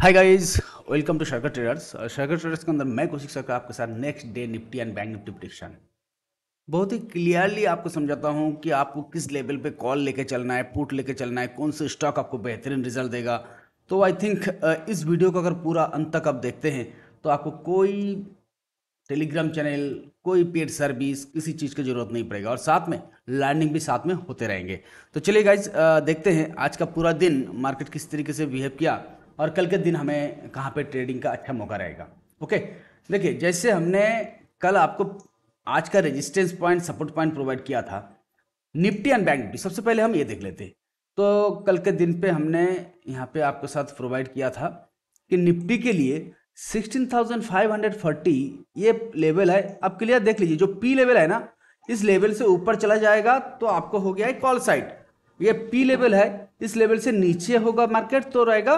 hi guys welcome to शर्कर traders और traders के अंदर मैं कौशिक हूँ आपके साथ next day Nifty and bank Nifty prediction बहुत ही क्लियरली आपको समझाता हूँ कि आपको किस लेवल पे कॉल लेके चलना है पुट लेके चलना है कौन सा स्टॉक आपको बेहतरीन रिजल्ट देगा तो आई थिंक uh, इस वीडियो को अगर पूरा अंत तक आप देखते हैं तो आपको कोई टेलीग्राम चैनल कोई पेड सर्विस किसी चीज़ की ज़रूरत नहीं पड़ेगा और साथ में लर्निंग भी साथ में होते रहेंगे तो चलिए गाइज uh, देखते हैं आज का पूरा दिन मार्केट किस तरीके से बिहेव किया और कल के दिन हमें कहाँ पे ट्रेडिंग का अच्छा मौका रहेगा ओके देखिए जैसे हमने कल आपको आज का resistance point support point provide किया था निफ्टी एंड बैंक निफ्टी सबसे पहले हम ये देख लेते तो कल के दिन पे हमने यहाँ पे आपके साथ प्रोवाइड किया था कि निफ्टी के लिए 16,540 ये लेवल है आप क्लियर देख लीजिए जो पी लेवल है ना इस लेवल से ऊपर चला जाएगा तो आपको हो गया है कॉल साइड ये पी लेवल है इस लेवल से नीचे होगा मार्केट तो रहेगा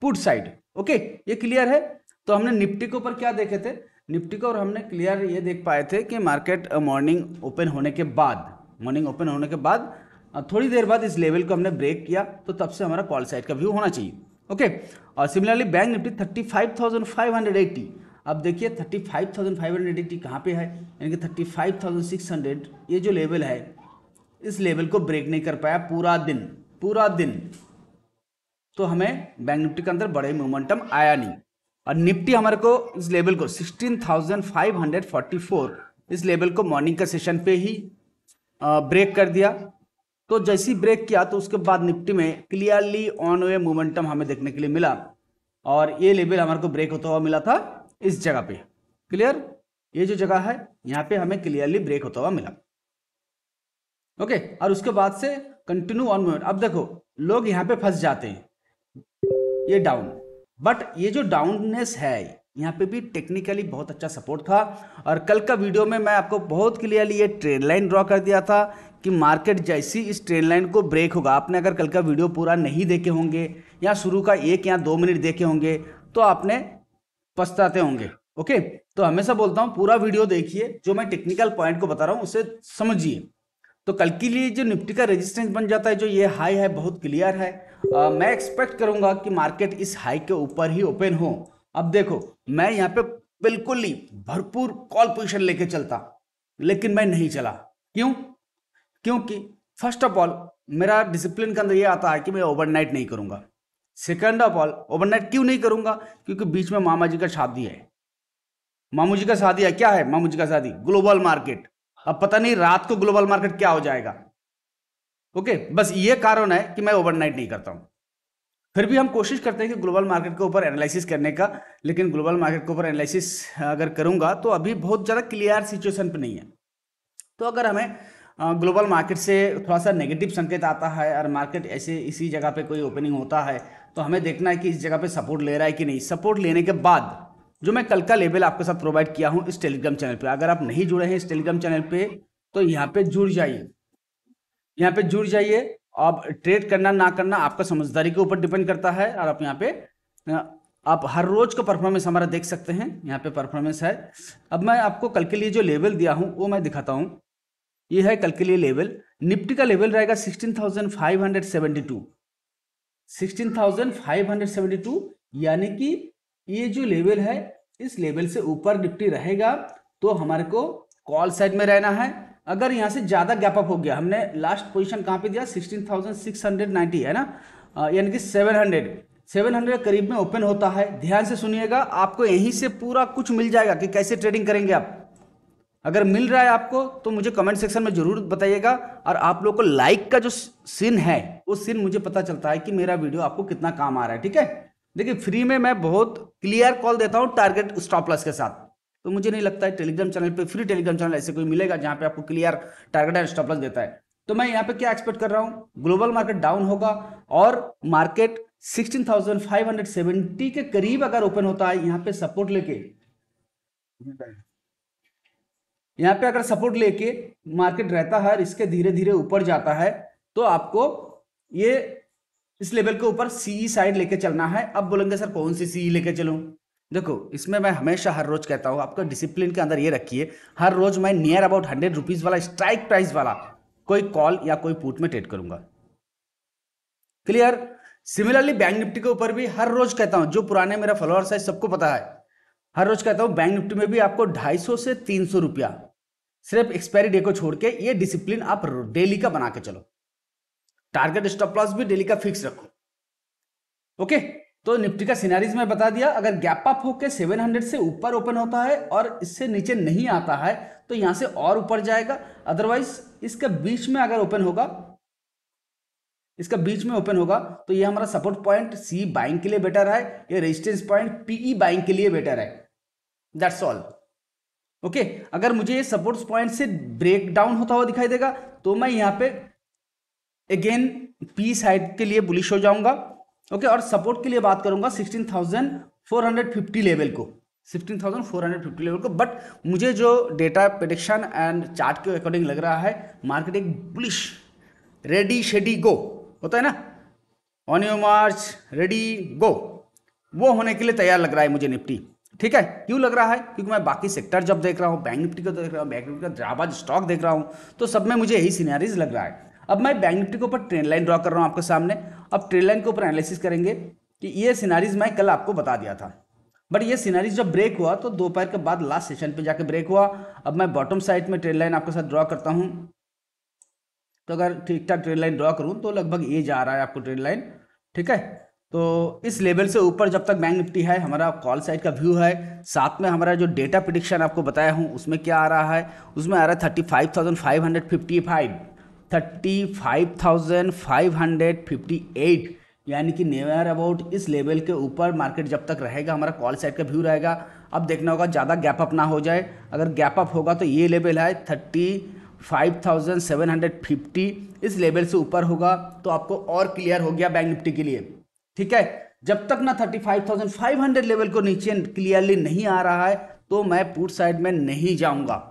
पुट साइड ओके ये क्लियर है तो हमने निफ्टी के ऊपर क्या देखे थे निफ्टी को और हमने क्लियर ये देख पाए थे कि मार्केट मॉर्निंग ओपन होने के बाद मॉर्निंग ओपन होने के बाद थोड़ी देर बाद इस लेवल को हमने ब्रेक किया तो तब से हमारा कॉल साइड का व्यू होना चाहिए ओके और similarly bank Nifty thirty five thousand five hundred eighty अब देखिए thirty five thousand five hundred eighty कहाँ पर है यानी कि thirty five thousand six hundred ये जो लेवल है इस लेवल को ब्रेक नहीं कर पाया पूरा दिन पूरा दिन तो हमें बैंक निफ्टी के अंदर बड़े मोमेंटम आया नहीं और निफ्टी हमारे को इस लेवल को 16,544 इस लेवल को मॉर्निंग का सेशन पे ही ब्रेक कर दिया तो जैसी ब्रेक किया तो उसके बाद निफ्टी में क्लियरली ऑन वे मोमेंटम हमें देखने के लिए मिला और ये लेवल हमारे को ब्रेक होता हुआ मिला था इस जगह पे क्लियर ये जो जगह है यहाँ पे हमें क्लियरली ब्रेक होता हुआ मिला ओके और उसके बाद से कंटिन्यू ऑन मोमेंट अब देखो लोग यहाँ पे फंस जाते हैं ये डाउन बट ये जो डाउननेस है यहाँ पे भी टेक्निकली बहुत अच्छा सपोर्ट था और कल का वीडियो में मैं आपको बहुत क्लियरली ये ट्रेन लाइन ड्रॉ कर दिया था कि मार्केट जैसी इस ट्रेन लाइन को ब्रेक होगा आपने अगर कल का वीडियो पूरा नहीं देखे होंगे या शुरू का एक या दो मिनट देखे होंगे तो आपने पछताते होंगे ओके तो हमेशा बोलता हूँ पूरा वीडियो देखिए जो मैं टेक्निकल पॉइंट को बता रहा हूँ उसे समझिए तो कल के लिए जो निफ्टी का रेजिस्टेंस बन जाता है जो ये हाई है बहुत क्लियर है मैं एक्सपेक्ट करूंगा कि मार्केट इस हाई के ऊपर ही ओपन हो अब देखो मैं यहाँ पे बिल्कुल ही भरपूर कॉल पोजिशन लेके चलता लेकिन मैं नहीं चला क्यों क्योंकि फर्स्ट ऑफ ऑल मेरा डिसिप्लिन के अंदर ये आता है कि मैं ओवरनाइट नहीं करूंगा सेकेंड ऑफ ऑल ओवरनाइट क्यों नहीं करूंगा क्योंकि बीच में मामा जी का शादी है मामू जी का शादी है क्या है मामू जी का शादी ग्लोबल मार्केट अब पता नहीं रात को ग्लोबल मार्केट क्या हो जाएगा ओके बस ये कारण है कि मैं ओवरनाइट नहीं करता हूं फिर भी हम कोशिश करते हैं कि ग्लोबल मार्केट के ऊपर एनालिसिस करने का लेकिन ग्लोबल मार्केट के ऊपर एनालिसिस अगर करूंगा तो अभी बहुत ज़्यादा क्लियर सिचुएशन पर नहीं है तो अगर हमें ग्लोबल मार्केट से थोड़ा सा नेगेटिव संकेत आता है और मार्केट ऐसे इसी जगह पे कोई ओपनिंग होता है तो हमें देखना है कि इस जगह पे सपोर्ट ले रहा है कि नहीं सपोर्ट लेने के बाद जो मैं कल का लेवल आपके साथ प्रोवाइड किया हूँ इस टेलीग्राम चैनल पे अगर आप नहीं जुड़े हैं इस टेलीग्राम चैनल पे तो यहाँ पे जुड़ जाइए यहाँ पे जुड़ जाइए आप ट्रेड करना ना करना आपका समझदारी के ऊपर डिपेंड करता है और आप यहाँ पे आप हर रोज का परफॉर्मेंस हमारा देख सकते हैं यहाँ पे परफॉर्मेंस है अब मैं आपको कल के लिए जो लेवल दिया हूँ वो मैं दिखाता हूँ ये है कल के लिए लेवल निफ्टी का लेवल रहेगा sixteen thousand five hundred seventy two sixteen thousand five hundred seventy two यानी कि ये जो लेवल है इस लेवल से ऊपर निफ्टी रहेगा तो हमारे को कॉल साइड में रहना है अगर यहाँ से ज़्यादा गैप अप हो गया हमने लास्ट पोजीशन कहाँ पे दिया 16,690 है ना यानी कि 700 700 करीब में ओपन होता है ध्यान से सुनिएगा आपको यहीं से पूरा कुछ मिल जाएगा कि कैसे ट्रेडिंग करेंगे आप अगर मिल रहा है आपको तो मुझे कमेंट सेक्शन में जरूर बताइएगा और आप लोग को लाइक का जो सीन है वो सीन मुझे पता चलता है कि मेरा वीडियो आपको कितना काम आ रहा है ठीक है देखिए फ्री में मैं बहुत क्लियर कॉल देता हूँ टारगेट स्टॉप लॉस के साथ तो मुझे नहीं लगता है टेलीग्राम चैनल पे फ्री टेलीग्राम चैनल ऐसे कोई मिलेगा जहां पे आपको क्लियर टारगेट एंड स्टॉपलस देता है तो मैं यहाँ पे क्या एक्सपेक्ट कर रहा हूँ ग्लोबल मार्केट डाउन होगा और मार्केट 16,570 के करीब अगर ओपन होता है यहाँ पे सपोर्ट लेके यहाँ पे अगर सपोर्ट लेके मार्केट रहता है इसके धीरे धीरे ऊपर जाता है तो आपको ये इस लेवल के ऊपर सीई साइड e लेके चलना है अब बोलेंगे सर कौन सी सीई e लेके चलूं देखो इसमें मैं हमेशा हर रोज कहता हूँ आपका डिसिप्लिन के अंदर ये रखिए हर रोज मैं नियर अबाउट हंड्रेड रुपीज वाला स्ट्राइक प्राइस वाला कोई कॉल या कोई पुट में ट्रेड करूंगा क्लियर सिमिलरली बैंक निफ्टी के ऊपर भी हर रोज कहता हूँ जो पुराने मेरा फॉलोअर्स है सबको पता है हर रोज कहता हूँ बैंक निफ्टी में भी आपको ढाई से तीन रुपया सिर्फ एक्सपायरी डे को छोड़ के ये डिसिप्लिन आप डेली का बना के चलो टारगेट स्टॉप लॉस भी डेली का फिक्स रखो ओके तो निफ्टी का सीनारीज में बता दिया अगर गैप अप होकर सेवन हंड्रेड से ऊपर ओपन होता है और इससे नीचे नहीं आता है तो यहां से और ऊपर जाएगा अदरवाइज इसके बीच में अगर ओपन होगा इसका बीच में ओपन होगा तो ये हमारा सपोर्ट पॉइंट सी बाइंग के लिए बेटर है ये रेजिस्टेंस पॉइंट पीई बाइंग के लिए बेटर है दैट्स ऑल ओके अगर मुझे ये सपोर्ट पॉइंट से ब्रेक डाउन होता हुआ दिखाई देगा तो मैं यहां पे अगेन पी साइड के लिए बुलिश हो जाऊंगा ओके और सपोर्ट के लिए बात करूंगा 16,450 लेवल को 16,450 लेवल को बट मुझे जो डेटा प्रडिक्शन एंड चार्ट के अकॉर्डिंग लग रहा है मार्केट एक बुलिश रेडी शेडी गो होता है ना on you march ready go वो होने के लिए तैयार लग रहा है मुझे निफ्टी ठीक है क्यों लग रहा है क्योंकि मैं बाकी सेक्टर जब देख रहा हूँ बैंक निफ्टी का देख रहा हूँ बैंक निफ्टी का द्राबाज स्टॉक देख रहा हूँ तो सब में मुझे यही सीनारीज लग रहा है अब मैं बैंक निफ्टी के ऊपर ट्रेन लाइन ड्रॉ कर रहा हूँ आपके सामने अब ट्रेन लाइन के ऊपर एनालिसिस करेंगे कि ये सीनारीज मैं कल आपको बता दिया था बट ये सीनारीज जब ब्रेक हुआ तो दोपहर के बाद लास्ट सेशन पे जाके ब्रेक हुआ अब मैं बॉटम साइड में ट्रेन लाइन आपके साथ ड्रॉ करता हूँ तो अगर ठीक ठाक ट्रेन लाइन ड्रॉ करूँ तो लगभग ये जा रहा है आपको ट्रेन लाइन ठीक है तो इस लेवल से ऊपर जब तक बैंक निफ्टी है हमारा कॉल साइड का व्यू है साथ में हमारा जो डेटा प्रिडिक्शन आपको बताया हूँ उसमें क्या आ रहा है उसमें आ रहा है thirty five thousand five hundred fifty five thirty five thousand five hundred fifty eight यानी कि नेवर अबाउट इस लेवल के ऊपर मार्केट जब तक रहेगा हमारा कॉल साइड का व्यू रहेगा अब देखना होगा ज़्यादा गैप अप ना हो जाए अगर गैप अप होगा तो ये लेवल है thirty five thousand seven hundred fifty इस लेवल से ऊपर होगा तो आपको और क्लियर हो गया बैंक निफ्टी के लिए ठीक है जब तक ना thirty five thousand five hundred level को नीचे क्लियरली नहीं आ रहा है तो मैं पूर्व साइड में नहीं जाऊंगा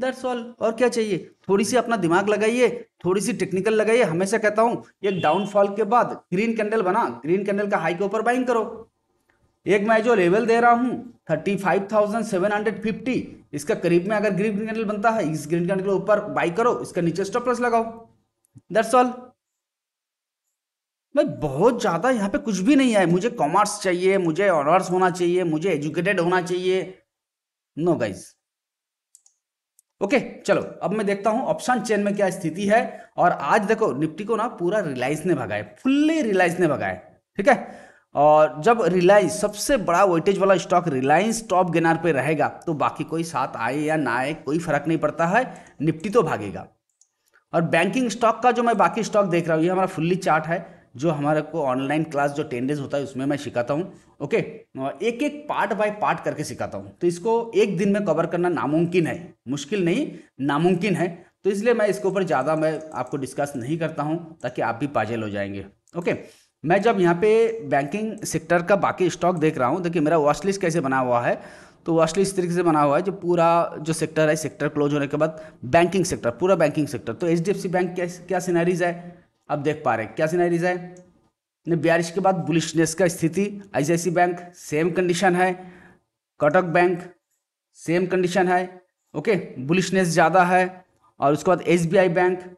दैट्स ऑल और क्या चाहिए थोड़ी सी अपना दिमाग लगाइए थोड़ी सी टेक्निकल लगाइए हमेशा कहता हूं एक डाउनफॉल के बाद ग्रीन कैंडल बना ग्रीन कैंडल का हाई के ऊपर बाइंग करो एक मैं जो लेवल दे रहा हूं thirty five thousand seven hundred fifty इसका करीब में अगर ग्रीन कैंडल बनता है इस ग्रीन कैंडल के ऊपर बाई करो इसका नीचे स्टॉप लॉस लगाओ दैट्स ऑल मैं बहुत ज़्यादा यहाँ पे कुछ भी नहीं है मुझे कॉमर्स चाहिए मुझे ऑनर्स होना चाहिए मुझे एजुकेटेड होना चाहिए नो no गाइज़ ओके चलो अब मैं देखता हूं ऑप्शन चेन में क्या स्थिति है और आज देखो निफ्टी को ना पूरा रिलायंस ने भगाए फुल्ली रिलायंस ने भगाए ठीक है और जब रिलायंस सबसे बड़ा वोल्टेज वाला स्टॉक रिलायंस टॉप गेनार पे रहेगा तो बाकी कोई साथ आए या ना आए कोई फर्क नहीं पड़ता है निफ्टी तो भागेगा और बैंकिंग स्टॉक का जो मैं बाकी स्टॉक देख रहा हूँ ये हमारा फुल्ली चार्ट है जो हमारे को ऑनलाइन क्लास जो टेन डेज होता है उसमें मैं सिखाता हूँ ओके एक एक पार्ट बाय पार्ट करके सिखाता हूँ तो इसको एक दिन में कवर करना नामुमकिन है मुश्किल नहीं नामुमकिन है तो इसलिए मैं इसके ऊपर ज़्यादा मैं आपको डिस्कस नहीं करता हूँ ताकि आप भी पाजल हो जाएंगे ओके मैं जब यहाँ पे बैंकिंग सेक्टर का बाकी स्टॉक देख रहा हूँ देखिए मेरा वॉशलिस्ट लिस्ट कैसे बना हुआ है तो वॉच लिस्ट इस तरीके से बना हुआ है जो पूरा जो सेक्टर है सेक्टर क्लोज होने के बाद बैंकिंग सेक्टर पूरा बैंकिंग सेक्टर तो एच बैंक क्या क्या सीनारीज है अब देख पा रहे हैं क्या सिनेरीज है बारिश के बाद बुलिशनेस का स्थिति आईसीआईसी बैंक सेम कंडीशन है कटक बैंक सेम कंडीशन है ओके बुलिशनेस ज़्यादा है और उसके बाद एस बैंक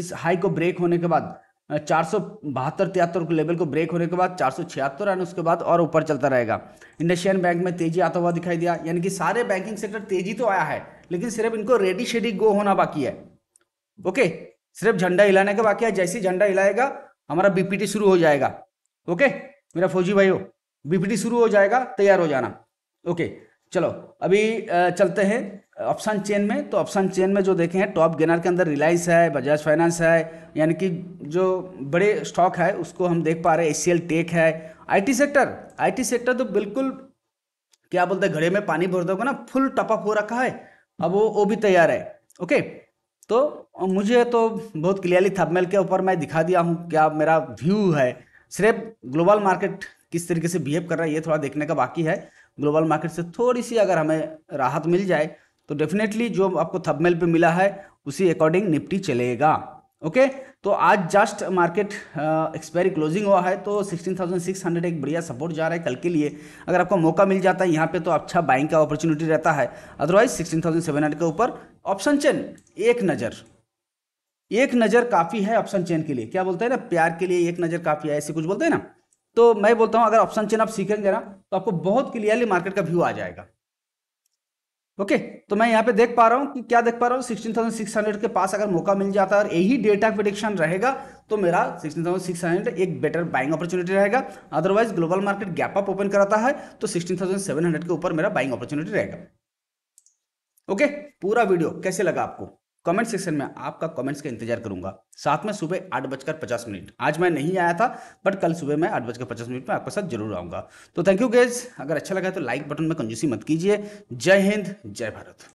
इस हाई को ब्रेक होने के बाद चार सौ बहत्तर तिहत्तर लेवल को ब्रेक होने के बाद चार सौ छिहत्तर एंड उसके बाद और ऊपर चलता रहेगा इंडस्ट्रियन बैंक में तेजी आता हुआ दिखाई दिया यानी कि सारे बैंकिंग सेक्टर तेजी तो आया है लेकिन सिर्फ इनको रेडी शेडी गो होना बाकी है ओके सिर्फ झंडा हिलाने का बाकी है जैसे झंडा हिलाएगा हमारा बीपीटी शुरू हो जाएगा ओके मेरा फौजी भाई हो बीपीटी शुरू हो जाएगा तैयार हो जाना ओके चलो अभी चलते हैं ऑप्शन चेन में तो ऑप्शन चेन में जो देखे हैं टॉप गेनर के अंदर रिलायंस है बजाज फाइनेंस है यानी कि जो बड़े स्टॉक है उसको हम देख पा रहे हैं एशियल टेक है आईटी सेक्टर आईटी सेक्टर तो बिल्कुल क्या बोलते हैं घड़े में पानी भर दोगे ना फुल टपअप हो रखा है अब वो वो भी तैयार है ओके तो मुझे तो बहुत क्लियरली थंबनेल के ऊपर मैं दिखा दिया हूँ क्या मेरा व्यू है सिर्फ ग्लोबल मार्केट किस तरीके से बिहेव कर रहा है ये थोड़ा देखने का बाकी है ग्लोबल मार्केट से थोड़ी सी अगर हमें राहत मिल जाए तो डेफिनेटली जो आपको थंबनेल पे मिला है उसी अकॉर्डिंग निपटी चलेगा ओके तो आज जस्ट मार्केट एक्सपायरी क्लोजिंग हुआ है तो 16,600 एक बढ़िया सपोर्ट जा रहा है कल के लिए अगर आपको मौका मिल जाता है यहाँ पे तो अच्छा बाइंग का अपॉर्चुनिटी रहता है अदरवाइज 16,700 के ऊपर ऑप्शन चेन एक नज़र एक नज़र काफ़ी है ऑप्शन चेन के लिए क्या बोलते हैं ना प्यार के लिए एक नज़र काफ़ी है ऐसे कुछ बोलते हैं ना तो मैं बोलता हूँ अगर ऑप्शन चेन आप सीखेंगे ना तो आपको बहुत क्लियरली मार्केट का व्यू आ जाएगा ओके तो मैं यहाँ पे देख पा रहा हूँ कि क्या देख पा रहा हूँ 16,600 के पास अगर मौका मिल जाता है और यही डेटा प्रिडिक्शन रहेगा तो मेरा 16,600 एक बेटर बाइंग अपॉर्चुनिटी रहेगा otherwise global market gap up open कराता है तो 16,700 के ऊपर मेरा बाइंग अपॉर्चुनिटी रहेगा ओके पूरा वीडियो कैसे लगा आपको कमेंट सेक्शन में आपका कमेंट्स का इंतजार करूंगा साथ में सुबह आठ बजकर पचास मिनट आज मैं नहीं आया था बट कल सुबह मैं आठ बजकर पचास मिनट में आपके साथ जरूर आऊंगा तो थैंक यू गेज अगर अच्छा लगा तो लाइक बटन में कंजूसी मत कीजिए जय हिंद जय भारत